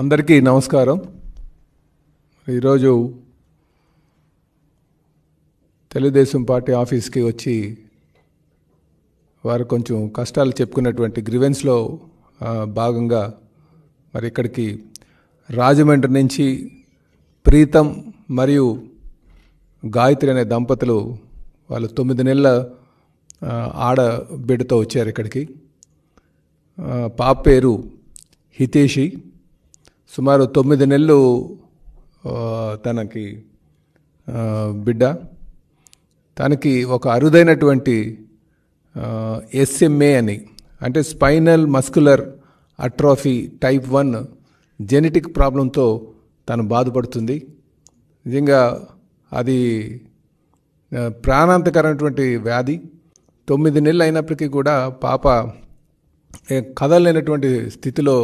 అందరికీ నమస్కారం ఈరోజు తెలుగుదేశం పార్టీ ఆఫీస్కి వచ్చి వారు కొంచెం కష్టాలు చెప్పుకున్నటువంటి గ్రివెన్స్లో భాగంగా మరి ఇక్కడికి రాజమండ్రి నుంచి ప్రీతం మరియు గాయత్రి అనే దంపతులు వాళ్ళు తొమ్మిది నెలల ఆడబిడ్డతో వచ్చారు ఇక్కడికి పాప పేరు హితేషి సుమారు తొమ్మిది నెలలు తనకి బిడ్డ తనకి ఒక అరుదైనటువంటి ఎస్ఎంఏ అని అంటే spinal muscular atrophy type one genetic ప్రాబ్లంతో తను బాధపడుతుంది నిజంగా అది ప్రాణాంతకరమైనటువంటి వ్యాధి తొమ్మిది నెలలు అయినప్పటికీ కూడా పాప కదలైనటువంటి స్థితిలో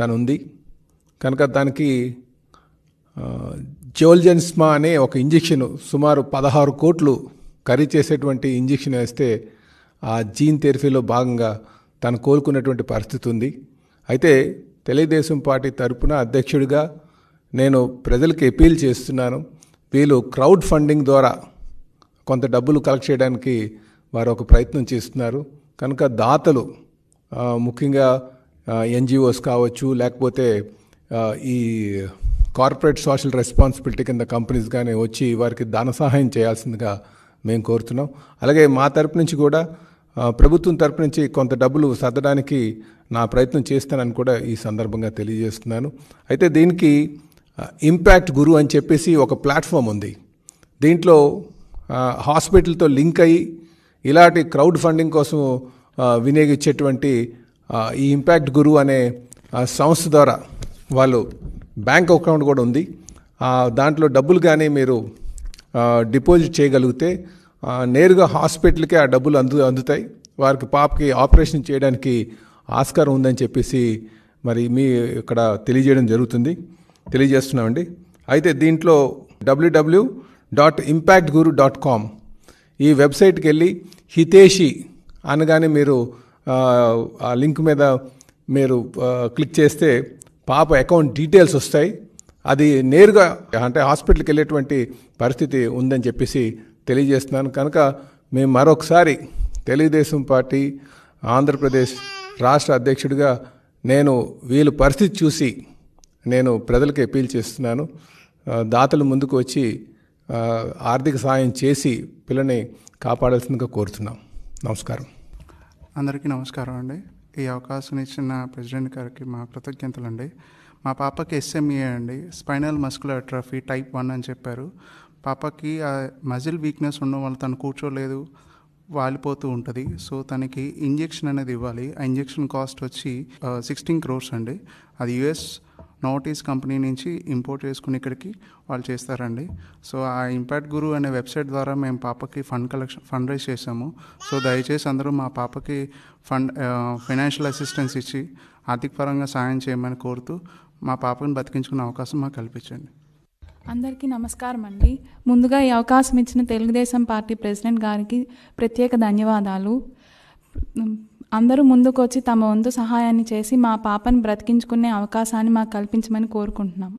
తనుంది కనుక దానికి జోల్జెన్స్మా అనే ఒక ఇంజెక్షన్ సుమారు పదహారు కోట్లు ఖరీ చేసేటువంటి ఇంజెక్షన్ వేస్తే ఆ జీన్ థెరపీలో భాగంగా తను కోలుకున్నటువంటి పరిస్థితి ఉంది అయితే తెలుగుదేశం పార్టీ తరపున అధ్యక్షుడిగా నేను ప్రజలకు అపీల్ చేస్తున్నాను వీళ్ళు క్రౌడ్ ఫండింగ్ ద్వారా కొంత డబ్బులు కలెక్ట్ చేయడానికి వారు ఒక ప్రయత్నం చేస్తున్నారు కనుక దాతలు ముఖ్యంగా ఎన్జిఓస్ కావచ్చు లేకపోతే ఈ కార్పొరేట్ సోషల్ రెస్పాన్సిబిలిటీ కింద కంపెనీస్ కానీ వచ్చి వారికి ధన సహాయం చేయాల్సిందిగా మేము కోరుతున్నాం అలాగే మా తరపు నుంచి కూడా ప్రభుత్వం తరపు నుంచి కొంత డబ్బులు సర్దడానికి నా ప్రయత్నం చేస్తానని కూడా ఈ సందర్భంగా తెలియజేస్తున్నాను అయితే దీనికి ఇంపాక్ట్ గురు అని చెప్పేసి ఒక ప్లాట్ఫామ్ ఉంది దీంట్లో హాస్పిటల్తో లింక్ అయ్యి ఇలాంటి క్రౌడ్ ఫండింగ్ కోసం వినియోగించేటువంటి ఈ ఇంపాక్ట్ గురు అనే సంస్థ ద్వారా వాళ్ళు బ్యాంక్ అకౌంట్ కూడా ఉంది దాంట్లో డబ్బులు కానీ మీరు డిపాజిట్ చేయగలిగితే నేరుగా హాస్పిటల్కే ఆ డబ్బులు అందు అందుతాయి వారికి పాపకి ఆపరేషన్ చేయడానికి ఆస్కారం ఉందని చెప్పేసి మరి మీ ఇక్కడ తెలియజేయడం జరుగుతుంది తెలియజేస్తున్నామండి అయితే దీంట్లో WWW dot impact guru dot com ఈ వెబ్సైట్కి వెళ్ళి హితేషి అనగానే మీరు ఆ లింక్ మీద మీరు క్లిక్ చేస్తే పాప అకౌంట్ డీటెయిల్స్ వస్తాయి అది నేరుగా అంటే హాస్పిటల్కి వెళ్ళేటువంటి పరిస్థితి ఉందని చెప్పేసి తెలియజేస్తున్నాను కనుక మేము మరొకసారి తెలుగుదేశం పార్టీ ఆంధ్రప్రదేశ్ రాష్ట్ర అధ్యక్షుడిగా నేను వీళ్ళు పరిస్థితి చూసి నేను ప్రజలకు అపీల్ చేస్తున్నాను దాతలు ముందుకు వచ్చి ఆర్థిక సాయం చేసి పిల్లని కాపాడాల్సిందిగా కోరుతున్నాం నమస్కారం అందరికీ నమస్కారం అండి ఈ అవకాశం ఇచ్చిన ప్రెసిడెంట్ గారికి మా కృతజ్ఞతలు అండి మా పాపకి ఎస్ఎంఏ e అండి spinal muscular atrophy type one అని చెప్పారు పాపకి ఆ మజిల్ వీక్నెస్ ఉండడం వల్ల తను కూర్చోలేదు వాలిపోతూ ఉంటుంది సో తనకి ఇంజెక్షన్ అనేది ఇవ్వాలి ఆ ఇంజెక్షన్ కాస్ట్ వచ్చి సిక్స్టీన్ క్రోర్స్ అండి అది యుఎస్ నార్త్ ఈస్ట్ కంపెనీ నుంచి ఇంపోర్ట్ చేసుకుని ఇక్కడికి వాళ్ళు చేస్తారండి సో ఆ ఇంపాక్ట్ గురు అనే వెబ్సైట్ ద్వారా మేము పాపకి ఫండ్ కలెక్షన్ ఫండ్ రైజ్ చేసాము సో దయచేసి అందరూ మా పాపకి ఫండ్ ఫైనాన్షియల్ అసిస్టెన్స్ ఇచ్చి ఆర్థిక పరంగా సాయం చేయమని కోరుతూ మా పాపని బతికించుకునే అవకాశం మాకు కల్పించండి అందరికీ నమస్కారం అండి ముందుగా ఈ అవకాశం ఇచ్చిన తెలుగుదేశం పార్టీ ప్రెసిడెంట్ గారికి ప్రత్యేక ధన్యవాదాలు అందరూ ముందుకొచ్చి తమ వంతు సహాయాన్ని చేసి మా పాపను బ్రతికించుకునే అవకాశాన్ని మాకు కల్పించమని కోరుకుంటున్నాం